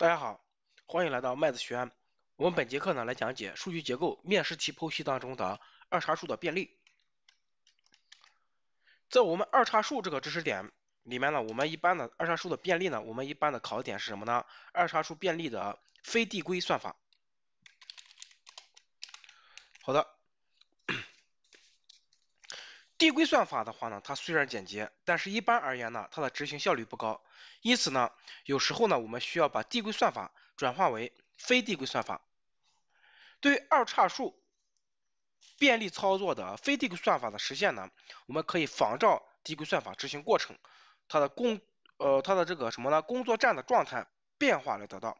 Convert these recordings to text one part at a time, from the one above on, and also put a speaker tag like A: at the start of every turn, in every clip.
A: 大家好，欢迎来到麦子学院，我们本节课呢来讲解数据结构面试题剖析当中的二叉树的便利。在我们二叉树这个知识点里面呢，我们一般的二叉树的便利呢，我们一般的考点是什么呢？二叉树便利的非递归算法。好的。递归算法的话呢，它虽然简洁，但是一般而言呢，它的执行效率不高。因此呢，有时候呢，我们需要把递归算法转化为非递归算法。对于二叉树便利操作的非递归算法的实现呢，我们可以仿照递归算法执行过程，它的工呃它的这个什么呢，工作站的状态变化来得到。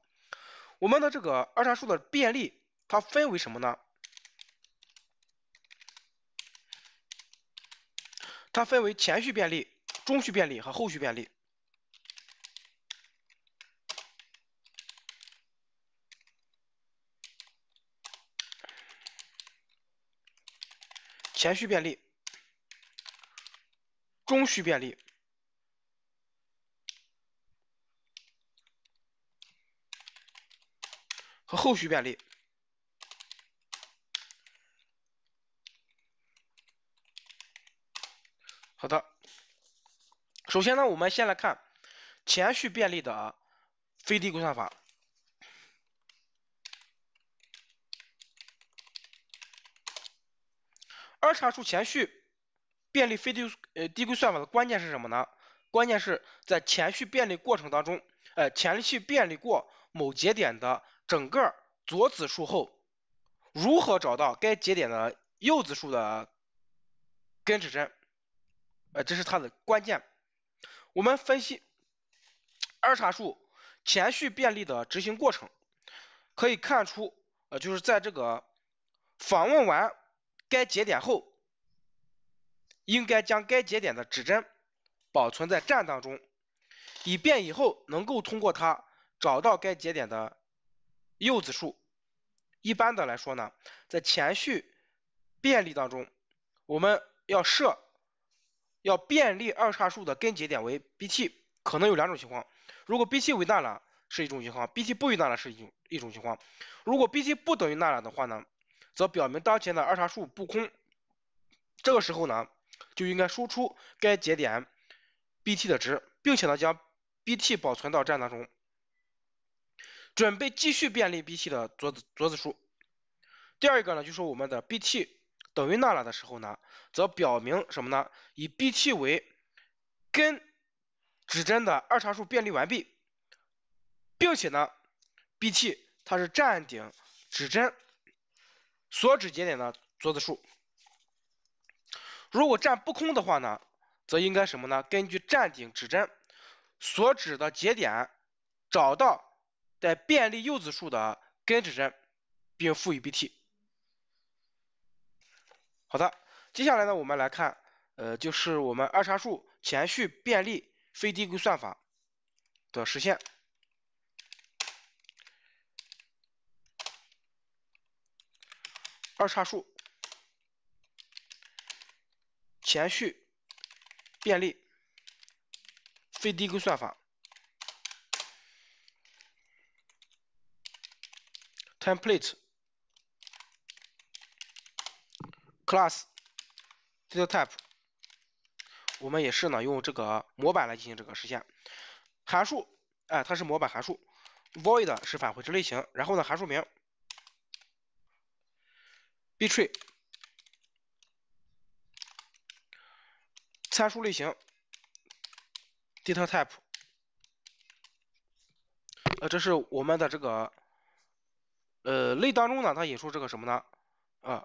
A: 我们的这个二叉树的便利，它分为什么呢？它分为前序遍历、中序遍历和后序遍历。前序便利、中序便利。和后序便利。好的，首先呢，我们先来看前序遍历的非递归算法。二叉树前序遍历非递呃递归算法的关键是什么呢？关键是在前序遍历过程当中，呃前序遍历过某节点的整个左子树后，如何找到该节点的右子树的根指针？呃，这是它的关键。我们分析二叉树前序遍历的执行过程，可以看出，呃，就是在这个访问完该节点后，应该将该节点的指针保存在栈当中，以便以后能够通过它找到该节点的右子树。一般的来说呢，在前序便利当中，我们要设要便利二叉树的根节点为 B T，可能有两种情况：如果 B T 为 null 是一种情况，B T 不为 null 是一种一种情况。如果 B T 不等于 null 的话呢，则表明当前的二叉树不空，这个时候呢，就应该输出该节点 B T 的值，并且呢将 B T 保存到栈当中，准备继续便利 B T 的左子左子树。第二个呢就是我们的 B T。等于 null 的时候呢，则表明什么呢？以 B T 为根指针的二叉树遍历完毕，并且呢，B T 它是站顶指针所指节点的左子树。如果站不空的话呢，则应该什么呢？根据站顶指针所指的节点，找到带便利右子树的根指针，并赋予 B T。好的，接下来呢，我们来看，呃，就是我们二叉树前序遍历非递归算法的实现。二叉树前序便利非递归算法。template class data type，我们也是呢用这个模板来进行这个实现。函数，哎，它是模板函数，void 是返回值类型，然后呢函数名，btree，参数类型，data type，呃，这是我们的这个呃类当中呢，它引出这个什么呢？啊。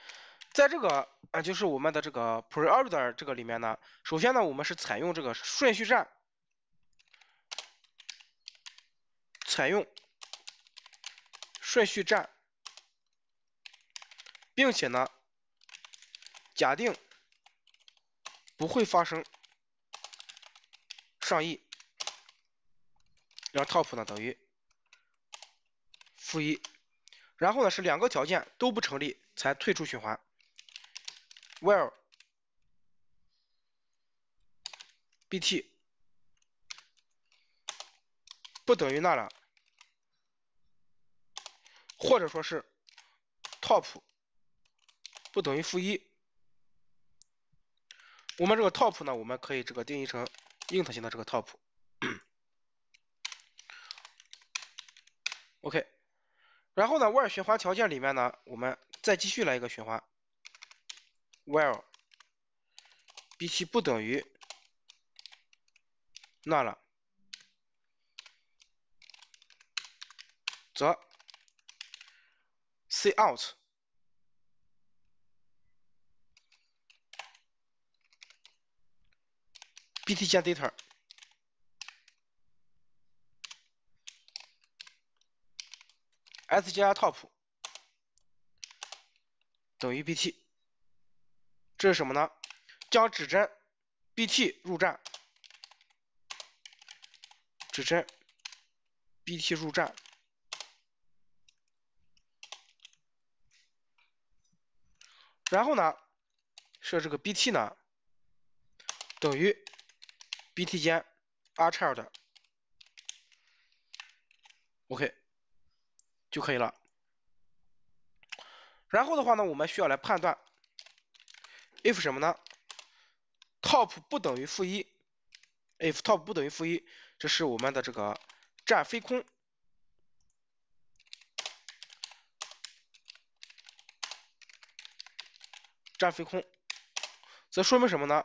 A: 在这个啊，就是我们的这个 pre order 这个里面呢，首先呢，我们是采用这个顺序站，采用顺序站，并且呢，假定不会发生上亿，然后 top 呢等于负一，然后呢是两个条件都不成立才退出循环。while b t 不等于那了，或者说是 top 不等于负一，我们这个 top 呢，我们可以这个定义成 int 型的这个 top。OK，然后呢，外循环条件里面呢，我们再继续来一个循环。w h i l e b T 不等于那了，则 C out B T 加 d e t a S 加 top 等于 B T。这是什么呢？将指针 b t 入站，指针 b t 入站。然后呢，设这个 b t 呢等于 b t 间 r child，OK，就可以了。然后的话呢，我们需要来判断。if 什么呢？top 不等于负一，if top 不等于负一，这是我们的这个占非空，占非空，则说明什么呢？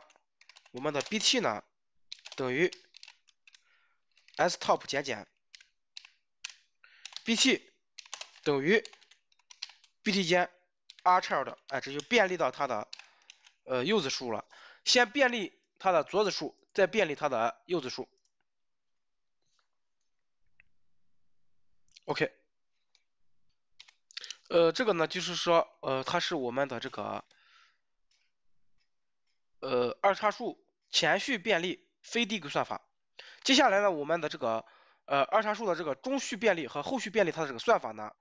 A: 我们的 b t 呢等于 s top 减减，b t 等于 b t 间 r c h i l d 哎，这就便利到它的。呃，柚子树了，先便利它的左子树，再便利它的右子树。OK，呃，这个呢，就是说，呃，它是我们的这个呃二叉树前序遍历非递归算法。接下来呢，我们的这个呃二叉树的这个中序遍历和后序遍历它的这个算法呢，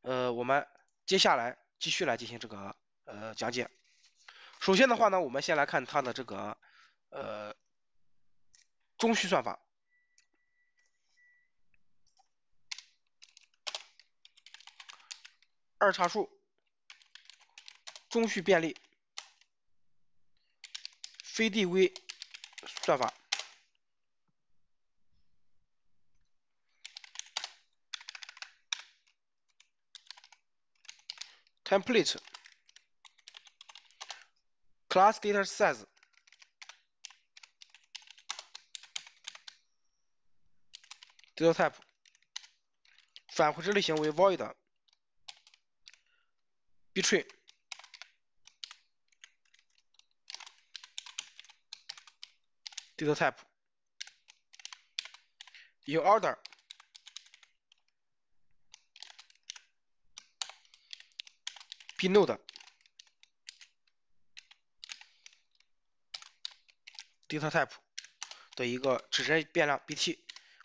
A: 呃，我们接下来继续来进行这个呃讲解。首先的话呢，我们先来看它的这个呃中序算法，二叉树中序便利非递归算法，template。class data size data type 返回值类型为 void between data type in order p node d a t a type 的一个指针变量 bt，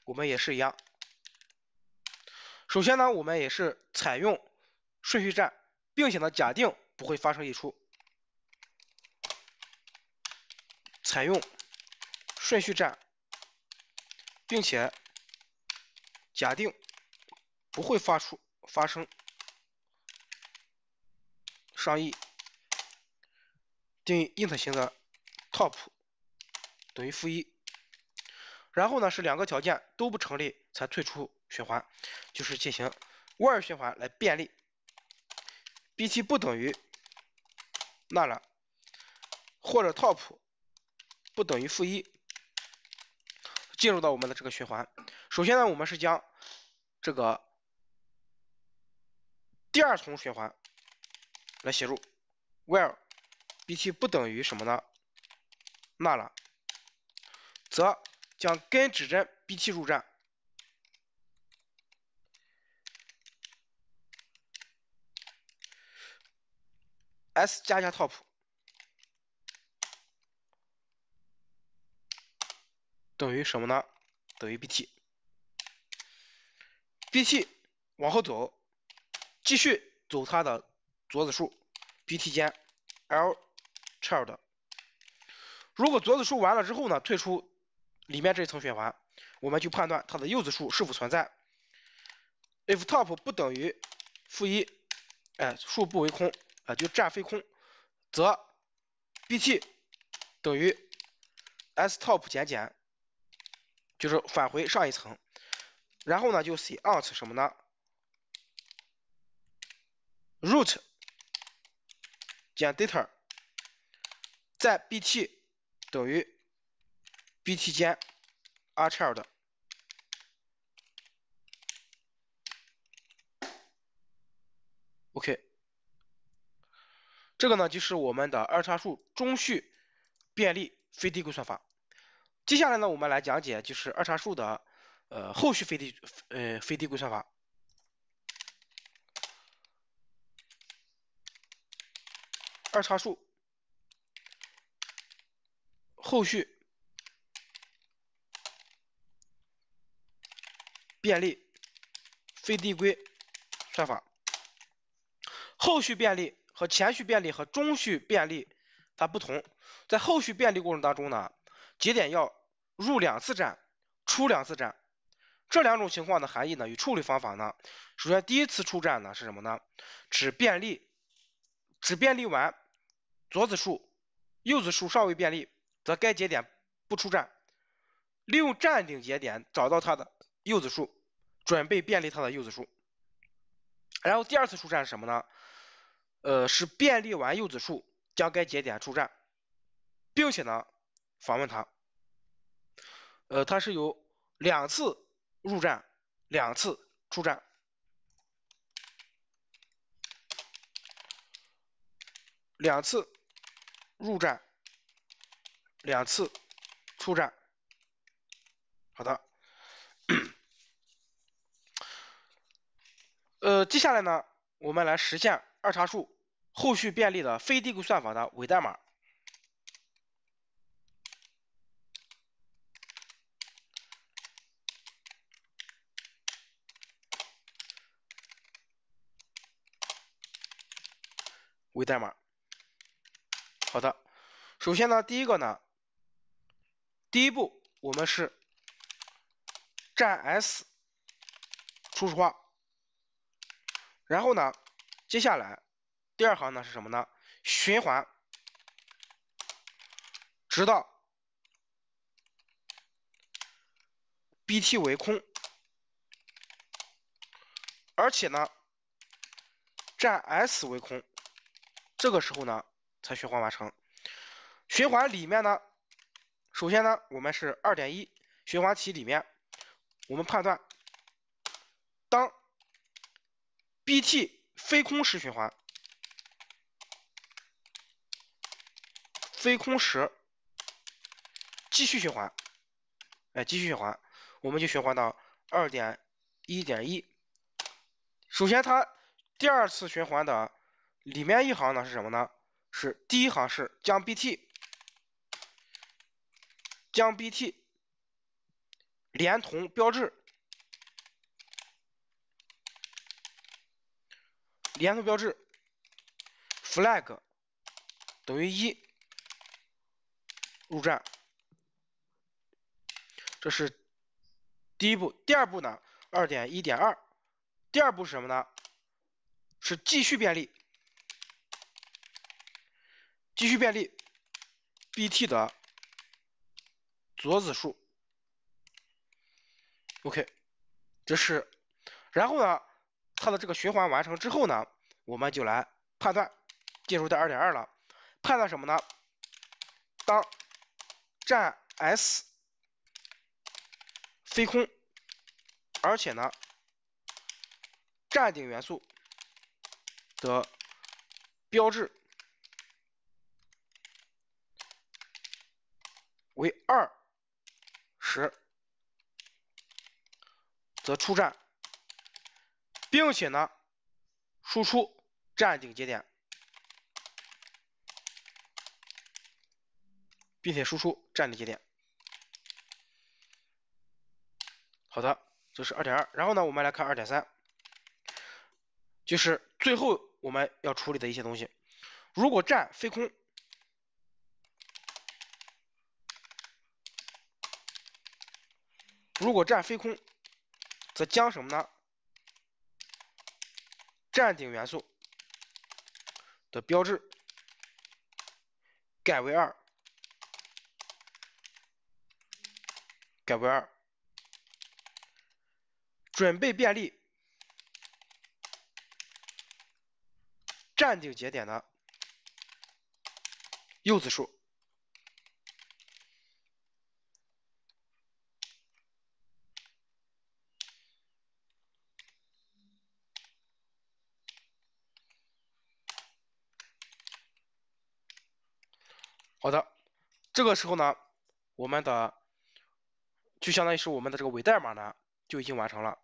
A: 我们也是一样。首先呢，我们也是采用顺序栈，并且呢假定不会发生溢出。采用顺序栈，并且假定不会发出发生上议定义 int 型的 top。等于负一，然后呢是两个条件都不成立才退出循环，就是进行 while 循环来便利。b t 不等于娜拉或者 top 不等于负一，进入到我们的这个循环。首先呢我们是将这个第二重循环来写入 while b t 不等于什么呢？娜拉则将根指针 B T 入站。S 加加 top 等于什么呢？等于 B T。B T 往后走，继续走它的左子树 B T 间 L child。如果左子树完了之后呢，退出。里面这一层循环，我们就判断它的右子树是否存在。if top 不等于负一，哎，树不为空，啊，就占非空，则 bt 等于 s top 减减，就是返回上一层。然后呢，就 c out 什么呢？root 减 data，在 bt 等于。B T 间 R i L 的 O K，这个呢就是我们的二叉树中序遍历非递归算法。接下来呢，我们来讲解就是二叉树的呃后续非递呃非递归算法。二叉树后续。便利非递归算法，后续便利和前序便利和中序便利它不同，在后续便利过程当中呢，节点要入两次站，出两次站。这两种情况的含义呢与处理方法呢，首先第一次出站呢是什么呢？只便利，只便利完左子树、右子树尚未便利，则该节点不出站，利用站顶节点找到它的。柚子树准备便利它的柚子树，然后第二次出战是什么呢？呃，是便利完柚子树，将该节点出战，并且呢访问它。呃，它是由两次入站，两次出站，两次入站，两次出战。好的。呃，接下来呢，我们来实现二叉树后续遍历的非递归算法的伪代码。伪代码，好的，首先呢，第一个呢，第一步我们是占 s 初始化。然后呢，接下来第二行呢是什么呢？循环直到 B T 为空，而且呢占 S 为空，这个时候呢才循环完成。循环里面呢，首先呢我们是二点一循环体里面，我们判断。B T 非空时循环，非空时继续循环，哎继续循环，我们就循环到二点一点一。首先它第二次循环的里面一行呢是什么呢？是第一行是将 B T 将 B T 连同标志。沿途标志 flag 等于一，入站，这是第一步。第二步呢？二点一点二，第二步是什么呢？是继续便利，继续便利 b t 的左子树。OK，这是，然后呢？它的这个循环完成之后呢，我们就来判断进入到二点二了。判断什么呢？当站 S 飞空，而且呢站顶元素的标志为二时，则出站并且呢，输出站顶节点，并且输出站顶节点。好的，这是二点二。然后呢，我们来看二点三，就是最后我们要处理的一些东西。如果站飞空，如果站飞空，则将什么呢？站顶元素的标志改为二，改为二。准备便利站顶节点的柚子树。这个时候呢，我们的就相当于是我们的这个伪代码呢就已经完成了。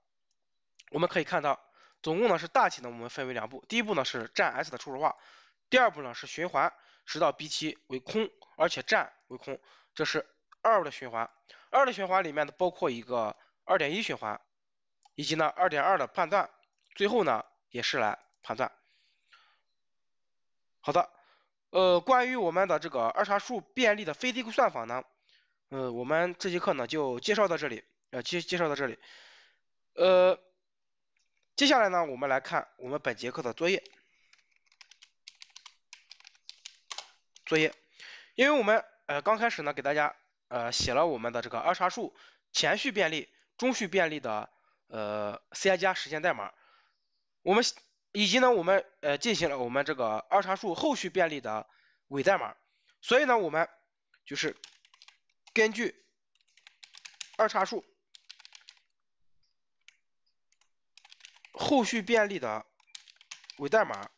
A: 我们可以看到，总共呢是大体呢我们分为两步，第一步呢是占 s 的初始化，第二步呢是循环直到 b 七为空，而且占为空，这是二的循环。二的循环里面呢包括一个二点一循环，以及呢二点二的判断，最后呢也是来判断。好的。呃，关于我们的这个二叉树遍历的非递归算法呢，呃，我们这节课呢就介绍到这里，呃，介介绍到这里，呃，接下来呢，我们来看我们本节课的作业，作业，因为我们呃刚开始呢给大家呃写了我们的这个二叉树前序遍历、中序遍历的呃 C++ 加实现代码，我们。以及呢，我们呃进行了我们这个二叉树后续遍历的伪代码，所以呢，我们就是根据二叉树后续便利的伪代码，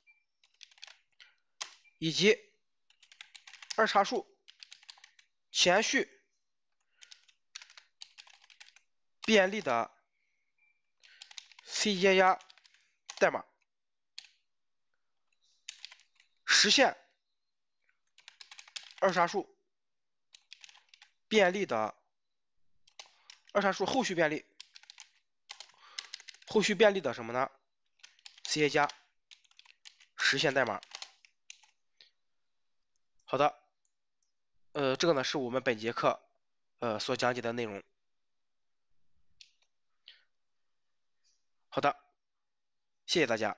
A: 以及二叉树前序便利的 C、加加代码。实现二叉树便利的二叉树后续便利，后续便利的什么呢？c 接加实现代码。好的，呃，这个呢是我们本节课呃所讲解的内容。好的，谢谢大家。